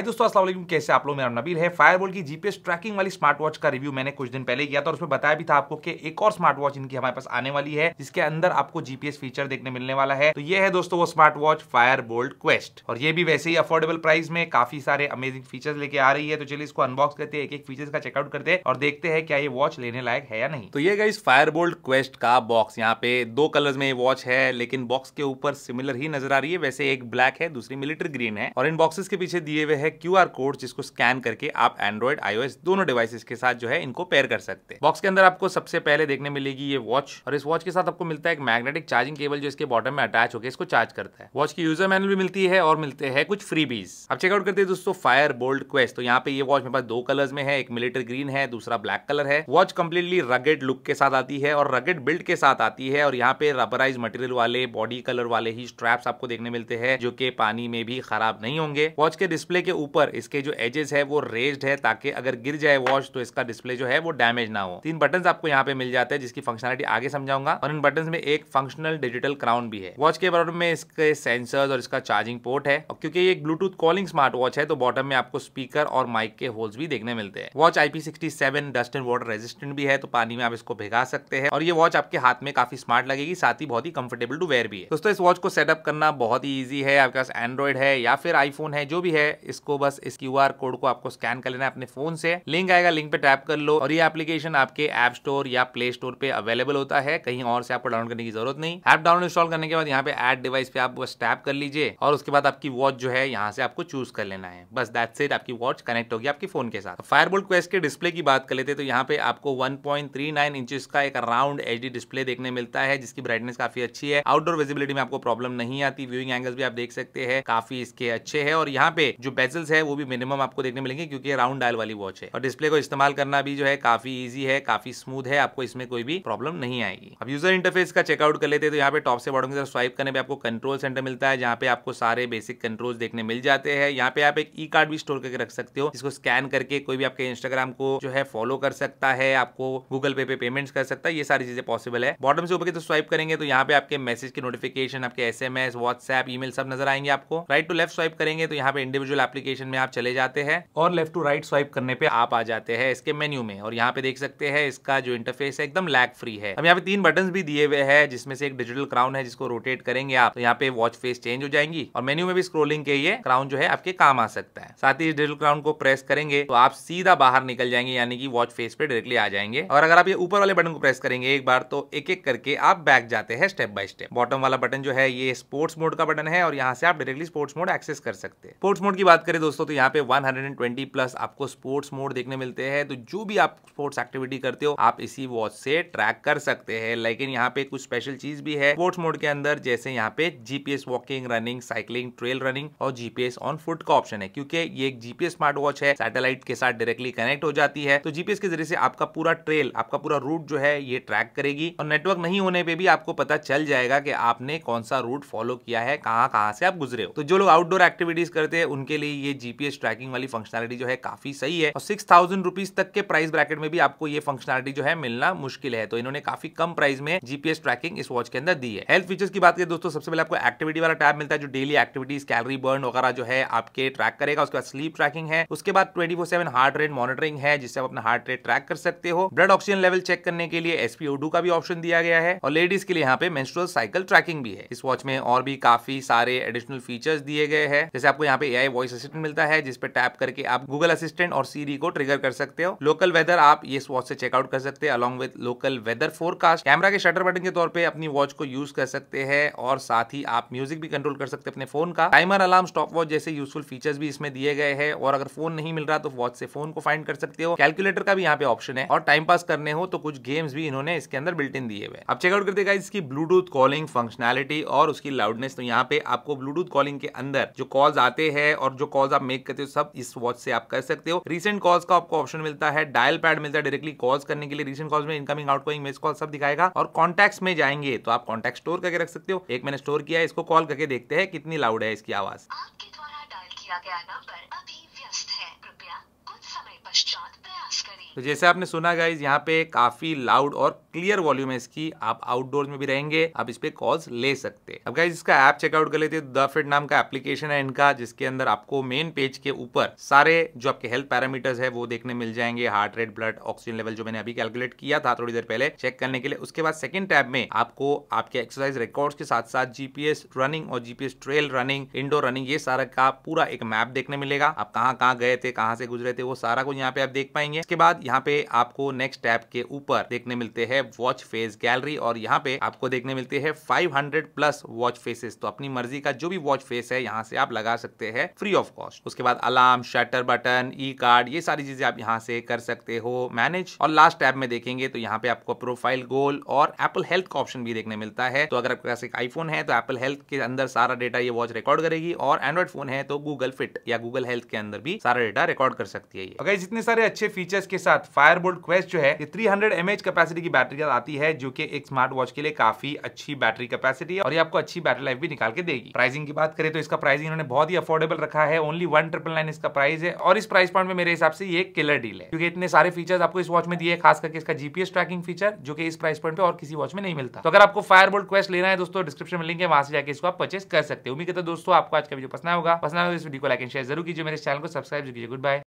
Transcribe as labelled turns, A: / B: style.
A: हाय दोस्तों वालेकुम कैसे आप लोग मेरा नबीर है फायरबोल्ट की जीपीएस ट्रैकिंग वाली स्मार्ट वॉच का रिव्यू मैंने कुछ दिन पहले किया था और उसमें बताया भी था आपको कि एक और स्मार्ट वॉच इनकी हमारे पास आने वाली है जिसके अंदर आपको जीपीएस फीचर देखने मिलने वाला है तो ये है दोस्तों वो स्मार्ट वॉच बोल्ड क्वेस्ट और ये भी वैसे ही अफोर्डेबल प्राइस में काफी सारे अमेजिंग फीचर्स लेके आ रही है तो चलिए इसको अनबॉक्स करते हैं एक एक फीचर का चेकआउट करते हैं और देखते हैं क्या ये वॉच लेने लायक है या नहीं तो ये गई बोल्ड क्वेस्ट का बॉक्स यहाँ पे दो कलर में ये वॉच है लेकिन बॉक्स के ऊपर सिमिलर ही नजर आ रही है वैसे एक ब्लैक है दूसरी मिलिट्री ग्रीन है और इन बॉक्सेस के पीछे दिए हुए है है क्यू कोड जिसको स्कैन करके आप एंड्रॉइड आईओएस दोनों डिवाइसेस के साथ जो है इनको पेयर कर सकते हैं बॉक्स के अंदर आपको सबसे पहले देखने मिलेगी ये वॉच और इस वॉच के साथ आपको मिलता है एक मैग्नेटिक चार्जिंग केबल जो इसके बॉटम में अटैच होकर इसको चार्ज करता है वॉच की यूजर मैनुअल भी मिलती है और मिलते हैं कुछ फ्री बीज अब चेकआउट करते हैं दोस्तों फायर बोल्ड क्वेस्ट तो यहाँ पे ये वॉच मेरे पास दो कलर में है एक मिलिट्री ग्रीन है दूसरा ब्लैक कलर है वॉच कंप्लीटली रगेड लुक के साथ आती है और रगेड बिल्ड के साथ आती है और यहाँ पे रबराइज मटेरियल वाले बॉडी कलर वाले ही स्ट्रैप्स आपको देखने मिलते हैं जो कि पानी में भी खराब नहीं होंगे वॉच के डिस्प्ले के ऊपर इसके जो एजेस है वो रेज्ड है ताकि अगर गिर जाए वॉश तो इसका डिस्प्ले जो है वो डैमेज ना हो तीन बटन आपको यहाँ पे मिल जाते हैं जिसकी फंक्शनलिटी आगे समझाऊंगा और इन बटन में एक फंक्शनल डिजिटल क्राउन भी है वॉच के बॉटम में इसके सेंसर और इसका चार्जिंग पोर्ट है और क्योंकि ये ब्लूटूथ कॉलिंग स्मार्ट वॉच है तो बॉटम में आपको स्पीकर और माइक के होल्स भी देखने मिलते हैं watch IP dust and water resistant भी है तो पानी में आप इसको भिगा सकते हैं और ये वॉच आपके हाथ में काफी स्मार्ट लगेगी साथ ही बहुत ही कंफर्टेबल टू वेयर भी है दोस्तों इस वॉच को सेटअप करना बहुत ही ईजी है आपके पास एंड्रॉइड है या फिर आईफोन है जो भी है इस इसको बस इस क्यू कोड को आपको स्कैन कर लेना है अपने फोन से लिंक आएगा लिंक पे टैप कर लो और ये एप्लीकेशन आपके एप स्टोर या प्ले स्टोर पे अवेलेबल होता है कहीं और से आपको डाउनलोड करने की जरूरत नहीं ऐप डाउनलोड इंस्टॉल करने के बाद यहाँ पे एड डिवाइस पे आप बस टैप कर लीजिए और उसके बाद आपकी वॉच जो है यहाँ से आपको चूज कर लेना है बस दैट सेट आपकी वॉच कनेक्ट होगी आपके फोन के साथ फायरबोल्ट क्वेस्ट के डिस्प्ले की बात कर लेते तो यहाँ पे आपको वन पॉइंट का एक राउंड एच डिस्प्ले देखने मिलता है जिसकी ब्राइटनेस काफी अच्छी है आउटडोर विजिबिलिटी में आपको प्रॉब्लम नहीं आती व्यूइंग एंगल्स भी आप देख सकते हैं काफी इसके अच्छे है और यहाँ पे जो बेस्ट बेजल्स है वो भी मिनिमम आपको देखने मिलेंगे क्योंकि राउंड डायल वाली वॉच है और डिस्प्ले को इस्तेमाल करना भी जो है काफी ईजी है काफी स्मूथ है आपको इसमें कोई भी प्रॉब्लम नहीं आएगी अब यूजर इंटरफेस का चेकआउट कर लेते हैं तो यहाँ पे टॉप से बॉटम की तरफ स्वाइप करने पे आपको कंट्रोल सेंटर मिलता है जहाँ पे आपको सारे बेसिक कंट्रोल देखने मिल जाते हैं यहाँ पे आप एक ई कार्ड भी स्टोर करके रख सकते हो इसको स्कैन करके कोई भी आपके इंस्टाग्राम को जो है फॉलो कर सकता है आपको गूगल पे पे पेमेंट्स कर सकता है ये सारी चीजें पॉसिबल है बॉटम से ऊपर की तो स्वाइप करेंगे तो यहाँ पे आपके मैसेज की नोटिफिकेशन आपके एस एम एस व्हाट्सएप ई सब नजर आएंगे आपको राइट टू लेफ्ट स्वाइप करेंगे तो यहाँ पे इंडिविजुअल एप्लीकेशन में आप चले जाते हैं और लेफ्ट टू राइट स्वाइप करने पे आप आ जाते हैं इसके मेन्यू में और यहाँ पे देख सकते हैं इसका जो इंटरफेस है एकदम लैग फ्री है अब यहाँ पे तीन बटन भी दिए हुए हैं जिसमें से एक डिजिटल क्राउन है जिसको रोटेट करेंगे आप तो यहाँ पे वॉच फेस चेंज हो जाएंगी और मेन्यू में भी स्क्रोलिंग के ये क्राउन जो है आपके काम आ सकता है साथ ही इस डिजिटल क्राउन को प्रेस करेंगे तो आप सीधा बाहर निकल जाएंगे यानी कि वॉच फेस पे डायरेक्टली आ जाएंगे और अगर आप ये ऊपर वाले बटन को प्रेस करेंगे एक बार तो एक एक करके आप बैक जाते हैं स्टेप बाय स्टेप बॉटम वाला बटन जो है ये स्पोर्ट्स मोड का बटन है और यहाँ से आप डायरेक्टली स्पोर्ट्स मोड एक्सेस कर सकते हैं स्पोर्ट्स मोड की बात करें दोस्तों तो यहाँ पे 120 प्लस आपको स्पोर्ट्स मोड देखने मिलते हैं तो जो भी आप स्पोर्ट्स एक्टिविटी करते हो आप इसी वॉच से ट्रैक कर सकते हैं लेकिन यहाँ पे कुछ स्पेशल चीज भी है स्पोर्ट्स मोड के अंदर जैसे यहाँ पे GPS walking running cycling trail running और जीपीएस ऑन फुट का ऑप्शन है क्योंकि ये एक जीपीएस स्मार्ट वॉच है सैटेलाइट के साथ डायरेक्टली कनेक्ट हो जाती है तो जीपीएस के जरिए आपका पूरा ट्रेल आपका पूरा रूट जो है ये ट्रैक करेगी और नेटवर्क नहीं होने पर भी आपको पता चल जाएगा कि आपने कौन सा रूट फॉलो किया है कहाँ कहाँ से आप गुजरे हो तो जो लोग आउटडोर एक्टिविटीज करते हैं उनके लिए ये जीपीएस ट्रैकिंग वाली फंक्शनलिटी जो है काफी सही है और सिक्स थाउजेंड रुपीज तक के प्राइस ब्रैकेट में भी आपको ये फंक्शनलिटी जो है मिलना मुश्किल है तो इन्होंने काफी कम प्राइस में जीपीएस ट्रैकिंग इस वॉच के अंदर दी है हेल्थ फीचर्स की बात करें दोस्तों सबसे पहले आपको एक्टिविटी वाला टैब मिलता है जो डेली एक्टिविटीज कैलरी बर्न वगैरह जो है आपके ट्रैक करेगा उसके बाद स्लीप ट्रैकिंग है उसके बाद ट्वेंटी हार्ट रेट मॉनिटरिंग है जिससे आप अपना हार्ट रेट ट्रैक कर सकते हो ब्लड ऑक्सीजन लेवल चेक करने के लिए एसपीओडू का भी ऑप्शन दिया गया है और लेडीज के लिए यहाँ पे मेंस्ट्रुअल साइकिल ट्रैकिंग भी है इस वॉच में और भी काफी सारे एडिशनल फीचर्स दिए गए हैं जैसे आपको यहाँ पे एआई वॉइस बटन मिलता है जिसपे टैप करके आप गूगल असिस्टेंट और सीरी को ट्रिगर कर सकते हो लोकल वेदर आप इस वॉच से चेकआउट कर सकते हैं along with local weather forecast camera के शटर बटन के तौर पर अपनी वॉच को यूज कर सकते हैं और साथ ही आप म्यूजिक भी कंट्रोल कर सकते हैं अपने फोन का टाइमर अलार्म स्टॉप वॉच जैसे यूजफुल फीचर्स भी इसमें दिए गए हैं और अगर फोन नहीं मिल रहा तो वॉच से फोन को फाइंड कर सकते हो कैलकुलेटर का भी यहाँ पे ऑप्शन है और टाइम पास करने हो तो कुछ गेम्स भी इन्होंने इसके अंदर बिल्ट इन दिए हुए अब चेकआउट करते देगा इसकी ब्लूटूथ कॉलिंग फंक्शनैलिटी और उसकी लाउडनेस तो यहाँ पे आपको ब्लूटूथ कॉलिंग के अंदर जो कॉल्स आते हैं और जो कॉल्स आप मेक करते हो सब इस वॉच से आप कर सकते हो रिसेंट कॉल्स का आपको ऑप्शन मिलता है डायल पैड मिलता है डायरेक्टली कॉल्स करने के लिए रिसेंट कॉल्स में इनकमिंग आउटगोइंग मिस कॉल सब दिखाएगा और कॉन्टेक्ट में जाएंगे तो आप कॉन्टेक्ट स्टोर करके रख सकते हो एक मैंने स्टोर किया है इसको कॉल करके देखते हैं कितनी लाउड है इसकी आवाज आपके द्वारा डायल किया गया नंबर अभी तो जैसे आपने सुना गाइज यहाँ पे काफी लाउड और क्लियर वॉल्यूम है इसकी आप आउटडोर में भी रहेंगे आप इस पे कॉल्स ले सकते हैं अब गाइज इसका ऐप चेकआउट कर लेते हैं द फिट नाम का एप्लीकेशन है इनका जिसके अंदर आपको मेन पेज के ऊपर सारे जो आपके हेल्थ पैरामीटर्स है वो देखने मिल जाएंगे heart rate blood oxygen level जो मैंने अभी कैलकुलेट किया था थोड़ी देर पहले चेक करने के लिए उसके बाद सेकंड टैब में आपको आपके एक्सरसाइज रिकॉर्ड के साथ साथ जीपीएस रनिंग और GPS trail running indoor running ये सारा का पूरा एक मैप देखने मिलेगा आप कहाँ कहाँ गए थे कहाँ से गुजरे थे वो सारा कुछ यहाँ पे आप देख पाएंगे इसके बाद यहाँ पे आपको नेक्स्ट टैब के ऊपर देखने मिलते हैं वॉच फेस गैलरी और यहाँ पे आपको देखने मिलते हैं 500 प्लस वॉच फेसेस तो अपनी मर्जी का जो भी वॉच फेस है यहाँ से आप लगा सकते हैं फ्री ऑफ कॉस्ट उसके बाद alarm shutter button e card ये सारी चीजें आप यहाँ से कर सकते हो मैनेज और लास्ट टैब में देखेंगे तो यहाँ पे आपको प्रोफाइल गोल और एप्पल हेल्थ का ऑप्शन भी देखने मिलता है तो अगर आपके पास एक आईफोन है तो एप्पल हेल्थ के अंदर सारा डेटा ये वॉच रिकॉर्ड करेगी और एंड्रॉइड फोन है तो गूगल फिट या गूगल हेल्थ के अंदर भी सारा डेटा रिकॉर्ड कर सकती है ये अगर जितने सारे अच्छे फीचर्स के साथ साथ फायर बोल्ट क्वेस्ट जो है ये 300 हंड्रेड कैपेसिटी की बैटरी आती है जो कि एक स्मार्ट वॉच के लिए काफी अच्छी बैटरी कैपेसिटी है और ये आपको अच्छी बैटरी लाइफ भी निकाल के देगी प्राइसिंग की बात करें तो इसका प्राइसिंग इन्होंने बहुत ही अफोर्डेबल रखा है ओनली वन ट्रिपल नाइन इसका प्राइस है और इस प्राइस पॉइंट में मेरे हिसाब से ये किलर डील है क्योंकि इतने सारे फीचर्स आपको इस वॉच में दिए खास करके इसका जीपीएस ट्रैकिंग फीचर जो कि इस प्राइस पॉइंट पे और किसी वॉच में नहीं मिलता तो अगर आपको फायर बोल्ट क्वेस्ट लेना है दोस्तों डिस्क्रिप्शन में लिंक है वहां से जाकर इसको आप परचेस कर सकते हो उम्मीद करते दोस्तों आपको आज का वीडियो पसंद होगा पसंद होगा तो इस वीडियो को लाइक एंड शेयर जरूर कीजिए मेरे चैनल को सब्सक्राइब कीजिए गुड बाय